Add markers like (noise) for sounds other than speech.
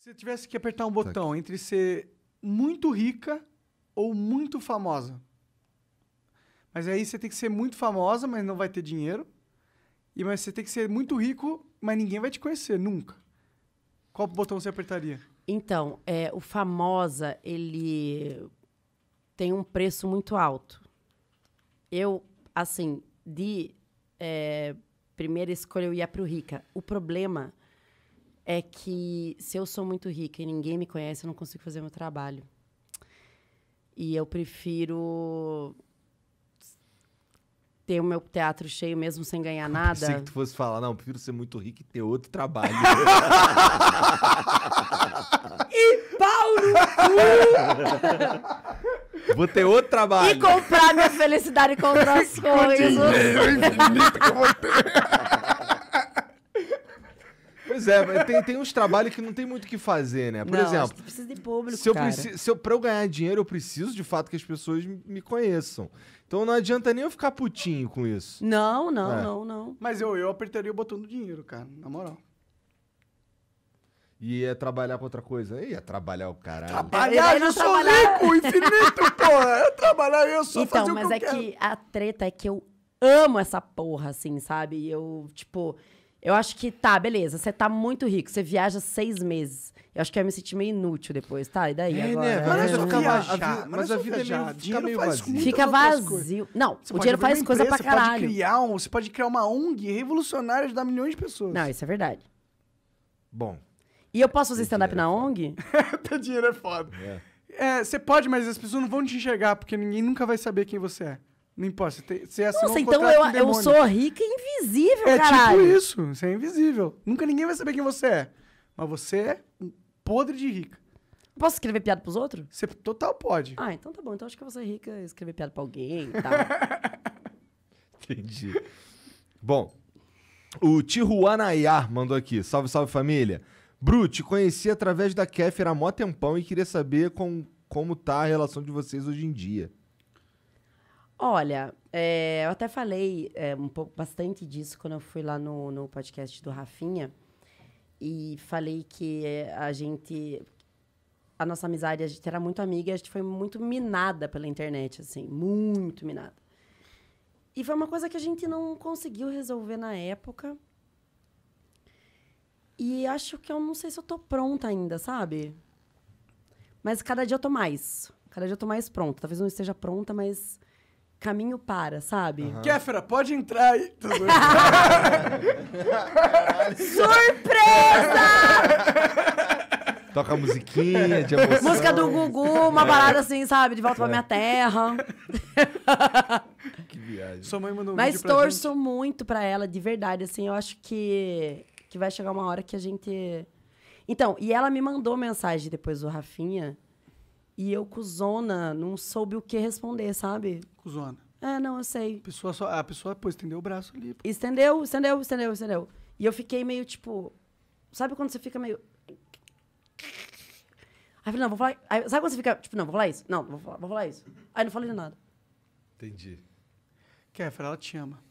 Se tivesse que apertar um tá botão entre ser muito rica ou muito famosa. Mas aí você tem que ser muito famosa, mas não vai ter dinheiro. E mas você tem que ser muito rico, mas ninguém vai te conhecer nunca. Qual botão você apertaria? Então, é, o famosa, ele tem um preço muito alto. Eu, assim, de é, primeira escolha eu ia pro rica. O problema é que se eu sou muito rica e ninguém me conhece, eu não consigo fazer meu trabalho. E eu prefiro ter o meu teatro cheio mesmo sem ganhar nada. Eu você que tu fosse falar, não, prefiro ser muito rico e ter outro trabalho. (laughs) e pau no cu! Vou ter outro trabalho. E comprar minha felicidade com (laughs) outras coisas. eu vou ter é, tem, tem uns trabalhos que não tem muito o que fazer, né? Por não, exemplo. Você precisa de público, se eu cara. Preci, se eu, pra eu ganhar dinheiro, eu preciso de fato que as pessoas me conheçam. Então não adianta nem eu ficar putinho com isso. Não, não, é. não, não. Mas eu, eu apertaria o botão do dinheiro, cara, na moral. E ia é trabalhar com outra coisa. e ia é trabalhar o caralho. Trabalhar, eu, eu sou trabalhar. rico, infinito, (laughs) porra. Eu trabalhar, eu sou Então, mas é que é quero. que a treta é que eu amo essa porra, assim, sabe? Eu, tipo, eu acho que, tá, beleza, você tá muito rico, você viaja seis meses. Eu acho que eu ia me sentir meio inútil depois, tá? E daí é, né? agora? Né? Mas, é, é. viajar, a mas a vida viajar, é meio, meio vazio. Fica vazio. Não, você o dinheiro faz coisa empresa, pra caralho. Você pode, criar um, você pode criar uma ONG revolucionária e ajudar milhões de pessoas. Não, isso é verdade. Bom. E eu posso fazer stand-up na é ONG? (laughs) Teu dinheiro é foda. É. é, você pode, mas as pessoas não vão te enxergar, porque ninguém nunca vai saber quem você é. Não importa. Você, essa assinou Nossa, então eu, eu sou rica e invisível, é tipo caralho. É tipo isso. Você é invisível. Nunca ninguém vai saber quem você é. Mas você é um podre de rica. Posso escrever piada pros outros? Você total pode. Ah, então tá bom. Então acho que eu vou ser rica e escrever piada pra alguém e tal. (laughs) Entendi. Bom, o Tijuanayar mandou aqui. Salve, salve família. Brute, conheci através da Kéfera há mó tempão e queria saber com, como tá a relação de vocês hoje em dia. Olha, é, eu até falei é, um pouco, bastante disso quando eu fui lá no, no podcast do Rafinha e falei que eh, a gente a nossa amizade, a gente era muito amiga e a gente foi muito minada pela internet, assim, muito minada. E foi uma coisa que a gente não conseguiu resolver na época. E acho que eu não sei se eu tô pronta ainda, sabe? Mas cada dia eu tô mais. Cada dia eu tô mais pronta. Talvez não esteja pronta, mas caminho para, sabe? Uhum. Kéfera, pode entrar aí. Surpresa! Toca a musiquinha de emoção. Música do Gugu, uma é. balada assim, sabe? De volta pra é. minha terra. que viagem. Sua mãe mandou um Mas torço gente. muito pra ela, de verdade. Assim, eu acho que, que vai chegar uma hora que a gente... Então, e ela me mandou mensagem depois do Rafinha e eu, cuzona, não soube o que responder, sabe? Cuzona. É, não, eu sei. A pessoa, só, a pessoa pô, estendeu o braço ali. Estendeu, estendeu, estendeu, estendeu. E eu fiquei meio tipo. Sabe quando você fica meio. Aí eu falei, não, vou falar. Aí, sabe quando você fica, tipo, não, vou falar isso? Não, vou falar, vou falar isso. Aí não falei nada. Entendi. Kéfera, ela te ama.